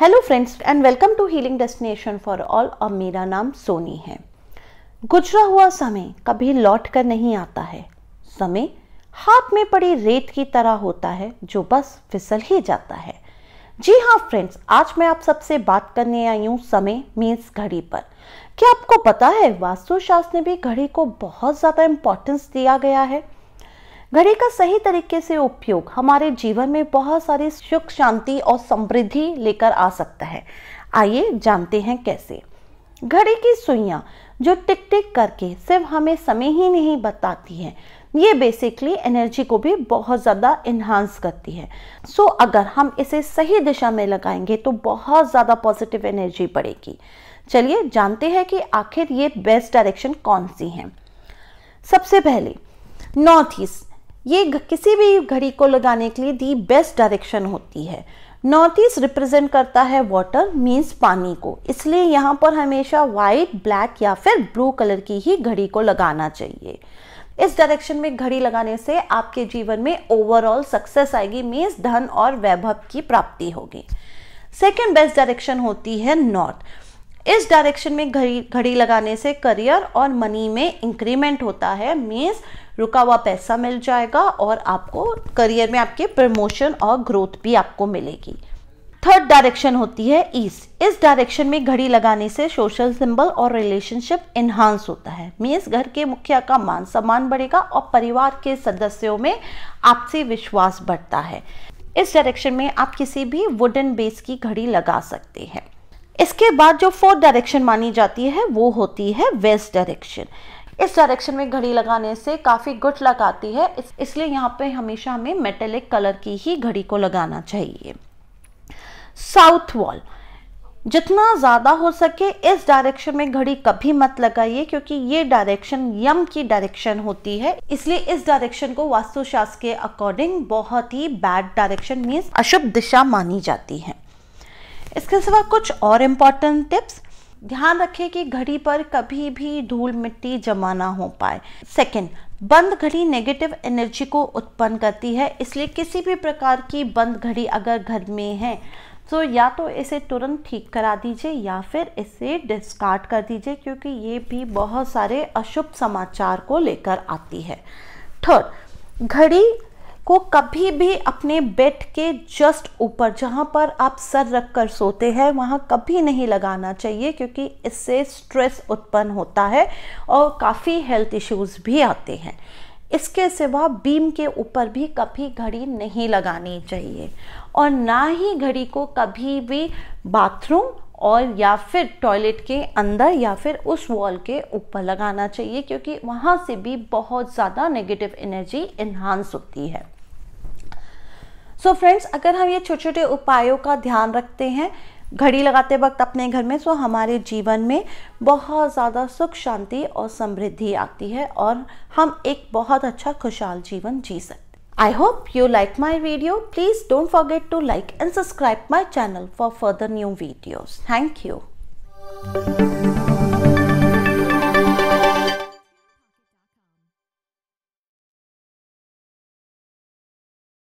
hello friends and welcome to healing destination for all और मेरा नाम सोनी है गुजरा हुआ समय कभी लौट कर नहीं आता है समय हाथ में पड़ी रेत की तरह होता है जो बस फिसल ही जाता है जी हाँ फ्रेंड्स आज मैं आप सबसे बात करने आई हूँ समय मीन्स घड़ी पर क्या आपको पता है वास्तुशास्त्र ने भी घड़ी को बहुत ज़्यादा इम्पोर्टेंस दिया गया है घड़ी का सही तरीके से उपयोग हमारे जीवन में बहुत सारी सुख शांति और समृद्धि लेकर आ सकता है आइए जानते हैं कैसे घड़ी की सुइया जो टिक टिक करके सिर्फ हमें समय ही नहीं बताती है ये बेसिकली एनर्जी को भी बहुत ज़्यादा इन्हांस करती है सो so, अगर हम इसे सही दिशा में लगाएंगे तो बहुत ज़्यादा पॉजिटिव एनर्जी बढ़ेगी चलिए जानते हैं कि आखिर ये बेस्ट डायरेक्शन कौन सी है सबसे पहले नॉर्थ ईस्ट ये किसी भी घड़ी को लगाने के लिए दी बेस्ट डायरेक्शन होती है नॉर्थ ईस्ट रिप्रेजेंट करता है वाटर मीन्स पानी को इसलिए यहाँ पर हमेशा वाइट ब्लैक या फिर ब्लू कलर की ही घड़ी को लगाना चाहिए इस डायरेक्शन में घड़ी लगाने से आपके जीवन में ओवरऑल सक्सेस आएगी मीन्स धन और वैभव की प्राप्ति होगी सेकेंड बेस्ट डायरेक्शन होती है नॉर्थ इस डायरेक्शन में घड़ी घड़ी लगाने से करियर और मनी में इंक्रीमेंट होता है मीन्स रुका हुआ पैसा मिल जाएगा और आपको करियर में आपके प्रमोशन और ग्रोथ भी आपको मिलेगी थर्ड डायरेक्शन होती है ईस्ट इस डायरेक्शन में घड़ी लगाने से सोशल सिंबल और रिलेशनशिप इन्हांस होता है मीन्स घर के मुखिया का मान सम्मान बढ़ेगा और परिवार के सदस्यों में आपसी विश्वास बढ़ता है इस डायरेक्शन में आप किसी भी वुडन बेस की घड़ी लगा सकते हैं इसके बाद जो फोर्थ डायरेक्शन मानी जाती है वो होती है वेस्ट डायरेक्शन इस डायरेक्शन में घड़ी लगाने से काफ़ी गुट लक आती है इसलिए यहाँ पे हमेशा हमें मेटेलिक कलर की ही घड़ी को लगाना चाहिए साउथ वॉल जितना ज़्यादा हो सके इस डायरेक्शन में घड़ी कभी मत लगाइए क्योंकि ये डायरेक्शन यम की डायरेक्शन होती है इसलिए इस डायरेक्शन को वास्तुशास्त्र के अकॉर्डिंग बहुत ही बैड डायरेक्शन मीन्स अशुभ दिशा मानी जाती है इसके सिवा कुछ और इम्पॉर्टेंट टिप्स ध्यान रखें कि घड़ी पर कभी भी धूल मिट्टी जमा ना हो पाए सेकंड बंद घड़ी नेगेटिव एनर्जी को उत्पन्न करती है इसलिए किसी भी प्रकार की बंद घड़ी अगर घर में है तो या तो इसे तुरंत ठीक करा दीजिए या फिर इसे डिस्कार्ड कर दीजिए क्योंकि ये भी बहुत सारे अशुभ समाचार को लेकर आती है थर्ड घड़ी को कभी भी अपने बेड के जस्ट ऊपर जहाँ पर आप सर रख कर सोते हैं वहाँ कभी नहीं लगाना चाहिए क्योंकि इससे स्ट्रेस उत्पन्न होता है और काफ़ी हेल्थ इश्यूज़ भी आते हैं इसके सिवा बीम के ऊपर भी कभी घड़ी नहीं लगानी चाहिए और ना ही घड़ी को कभी भी बाथरूम और या फिर टॉयलेट के अंदर या फिर उस वॉल के ऊपर लगाना चाहिए क्योंकि वहाँ से भी बहुत ज़्यादा नेगेटिव एनर्जी इन्हांस होती है सो so फ्रेंड्स अगर हम ये छोटे छोटे उपायों का ध्यान रखते हैं घड़ी लगाते वक्त अपने घर में सो हमारे जीवन में बहुत ज़्यादा सुख शांति और समृद्धि आती है और हम एक बहुत अच्छा खुशहाल जीवन जी सकते I hope you like my video please don't forget to like and subscribe my channel for further new videos thank you